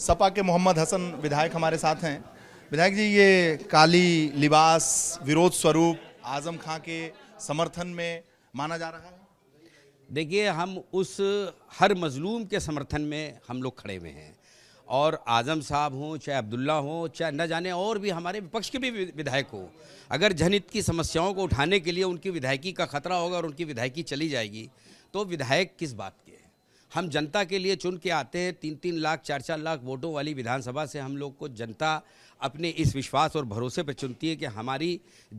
सपा के मोहम्मद हसन विधायक हमारे साथ हैं विधायक जी ये काली लिबास विरोध स्वरूप आजम खां के समर्थन में माना जा रहा है देखिए हम उस हर मजलूम के समर्थन में हम लोग खड़े हुए हैं और आज़म साहब हों चाहे अब्दुल्ला हों चाहे न जाने और भी हमारे विपक्ष के भी विधायक हों अगर जनहित की समस्याओं को उठाने के लिए उनकी विधायकी का खतरा होगा और उनकी विधायकी चली जाएगी तो विधायक किस बात के हम जनता के लिए चुन के आते हैं तीन तीन लाख चार चार लाख वोटों वाली विधानसभा से हम लोग को जनता अपने इस विश्वास और भरोसे पर चुनती है कि हमारी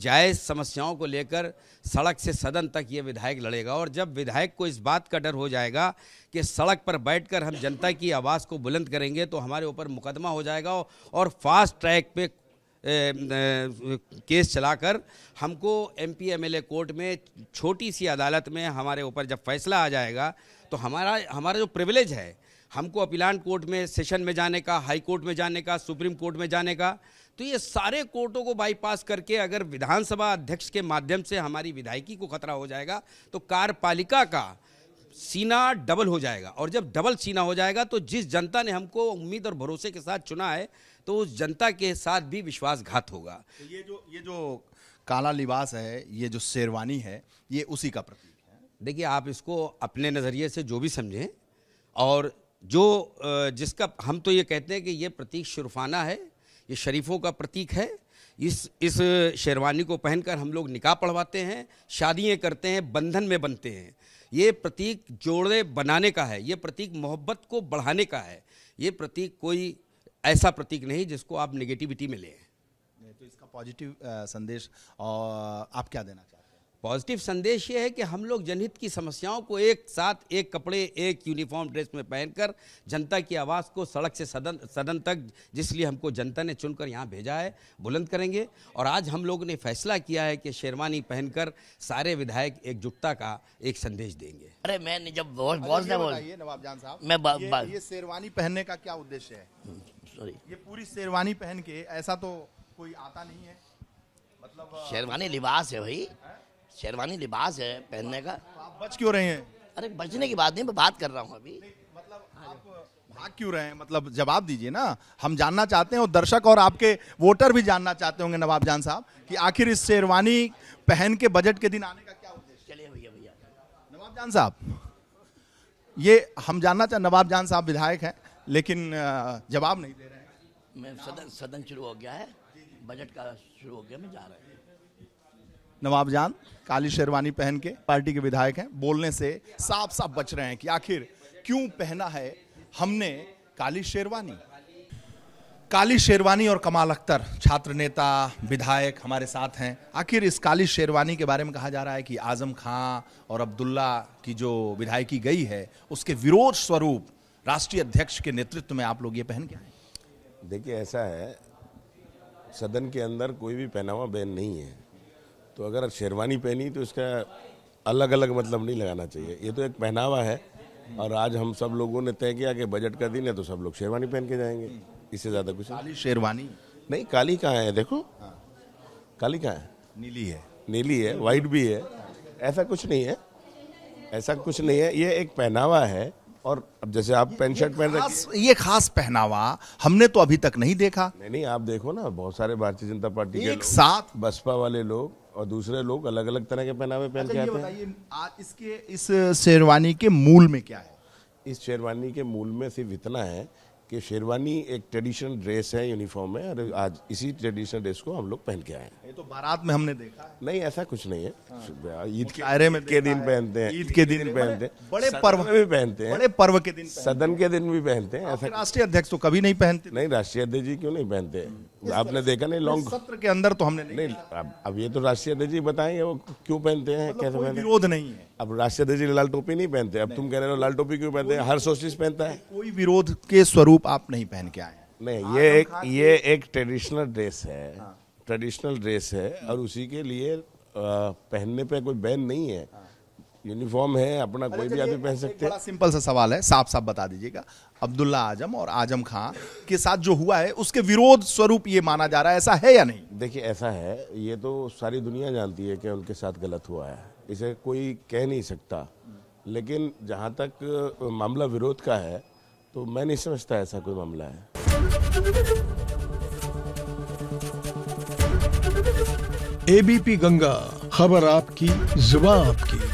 जायज़ समस्याओं को लेकर सड़क से सदन तक ये विधायक लड़ेगा और जब विधायक को इस बात का डर हो जाएगा कि सड़क पर बैठकर हम जनता की आवाज़ को बुलंद करेंगे तो हमारे ऊपर मुकदमा हो जाएगा और फास्ट ट्रैक पे ए, ए, केस चलाकर हमको M P M L A court में छोटी सी अदालत में हमारे ऊपर जब फैसला आ जाएगा तो हमारा हमारा जो प्रिविलेज है हमको अपीलांट कोर्ट में सेशन में जाने का हाई कोर्ट में जाने का सुप्रीम कोर्ट में जाने का तो ये सारे कोर्टों को बाईपास करके अगर विधानसभा अध्यक्ष के माध्यम से हमारी विधायकी को खतरा हो जाएगा तो कार्यपालिका का सीना डबल हो जाएगा और जब डबल सीना हो जाएगा तो जिस जनता ने हमको उम्मीद और भरोसे के साथ चुना है तो उस जनता के साथ भी विश्वासघात होगा तो ये जो ये जो काला लिबास है ये जो शेरवानी है ये उसी का प्रतीक देखिए आप इसको अपने नज़रिए से जो भी समझें और जो जिसका हम तो ये कहते हैं कि ये प्रतीक शुरफाना है ये शरीफों का प्रतीक है इस इस शेरवानी को पहनकर हम लोग निकाह पढ़वाते हैं शादियाँ करते हैं बंधन में बनते हैं ये प्रतीक जोड़े बनाने का है ये प्रतीक मोहब्बत को बढ़ाने का है ये प्रतीक कोई ऐसा प्रतीक नहीं जिसको आप निगेटिविटी में लें तो इसका पॉजिटिव संदेश और आप क्या देना चाहें पॉजिटिव संदेश ये है कि हम लोग जनहित की समस्याओं को एक साथ एक कपड़े एक यूनिफॉर्म ड्रेस में पहनकर जनता की आवाज़ को सड़क से सदन सदन तक जिसलिए हमको जनता ने चुनकर यहाँ भेजा है बुलंद करेंगे और आज हम लोग ने फैसला किया है कि शेरवानी पहनकर सारे विधायक एकजुटता का एक संदेश देंगे अरे मैं जब बहुत बहुत नवाब जान साहब मैं ये, ये शेरवानी पहनने का क्या उद्देश्य है सॉरी हम्म, ये पूरी शेरवानी पहन के ऐसा तो कोई आता नहीं है मतलब शेरवानी लिबास है भाई शेरवानी लिबास है पहनने का तो आप बच क्यों रहे हैं अरे बचने की बात नहीं मैं बात कर रहा हूँ अभी मतलब आप भाग क्यों रहे हैं मतलब जवाब दीजिए ना हम जानना चाहते हैं और दर्शक और आपके वोटर भी जानना चाहते होंगे नवाब जान साहब कि आखिर इस शेरवानी पहन के बजट के दिन आने का क्या उद्देश्य चलिए भैया भैया नवाब जान साहब ये हम जानना चाह नवाब जान साहब विधायक हैं लेकिन जवाब नहीं दे रहे हैं मैं सदन सदन शुरू हो गया है बजट का शुरू हो गया मैं जा रहा हूँ नवाब जान काली शेरवानी पहन के पार्टी के विधायक हैं बोलने से साफ साफ बच रहे हैं कि आखिर क्यों पहना है हमने काली शेरवानी काली शेरवानी और कमाल अख्तर छात्र नेता विधायक हमारे साथ हैं आखिर इस काली शेरवानी के बारे में कहा जा रहा है कि आजम खां और अब्दुल्ला की जो विधायकी गई है उसके विरोध स्वरूप राष्ट्रीय अध्यक्ष के नेतृत्व में आप लोग ये पहन के आए देखिए ऐसा है सदन के अंदर कोई भी पहनावा बैन नहीं है तो अगर शेरवानी पहनी तो इसका अलग अलग मतलब नहीं लगाना चाहिए ये तो एक पहनावा है और आज हम सब लोगों ने तय किया कि बजट का दिन है तो सब लोग शेरवानी पहन के जाएंगे इससे ज़्यादा कुछ काली शेरवानी नहीं काली कहाँ है देखो हाँ। काली कहाँ है नीली है नीली है वाइट भी है ऐसा कुछ नहीं है ऐसा कुछ नहीं है ये एक पहनावा है और अब जैसे आप पेंट शर्ट पहन रहे ये खास पहनावा हमने तो अभी तक नहीं देखा नहीं नहीं आप देखो ना बहुत सारे भारतीय जनता पार्टी के एक साथ बसपा वाले लोग और दूसरे लोग अलग अलग तरह के पहनावे पहन अच्छा, के आते हैं इसके इस शेरवानी के मूल में क्या है इस शेरवानी के मूल में सिर्फ इतना है कि शेरवानी एक ट्रेडिशनल ड्रेस है यूनिफॉर्म है और आज इसी ट्रेडिशनल ड्रेस को हम लोग पहन के आए हैं ये तो बारात में हमने देखा है नहीं ऐसा कुछ नहीं है हाँ। ईद के आयरे में के दिन पहनते हैं ईद के दिन पहनते हैं बड़े पर्व में भी पहनते हैं बड़े पर्व के दिन सदन के दिन भी पहनते हैं ऐसा राष्ट्रीय अध्यक्ष तो कभी नहीं पहनते नहीं राष्ट्रीय अध्यक्ष जी क्यों नहीं पहनते आपने देखा नहीं लॉन्ग सत्र के अंदर तो हमने नहीं अब ये तो राष्ट्रीय अध्यक्ष जी बताएंगे वो क्यों पहनते हैं मतलब कैसे पहनते विरोध नहीं है अब राष्ट्रीय अध्यक्ष जी लाल टोपी नहीं पहनते अब तुम कह रहे हो लाल टोपी क्यों पहनते हैं हर सोशलिस्ट पहनता है कोई विरोध के स्वरूप रूप आप नहीं पहन के आए नहीं हाँ, ये एक ये एक ट्रेडिशनल ड्रेस है ट्रेडिशनल हाँ। ड्रेस है और उसी के लिए पहनने पे कोई बैन नहीं है यूनिफॉर्म हाँ। है अपना कोई भी आदमी पहन सकते हैं सिंपल सा सवाल है साफ साफ बता दीजिएगा अब्दुल्ला आजम और आजम खान के साथ जो हुआ है उसके विरोध स्वरूप ये माना जा रहा है ऐसा है या नहीं देखिए ऐसा है ये तो सारी दुनिया जानती है कि उनके साथ गलत हुआ है इसे कोई कह नहीं सकता हम्म। लेकिन जहाँ तक मामला विरोध का है तो मैं नहीं समझता ऐसा कोई मामला है एबीपी गंगा खबर आपकी जुबा आपकी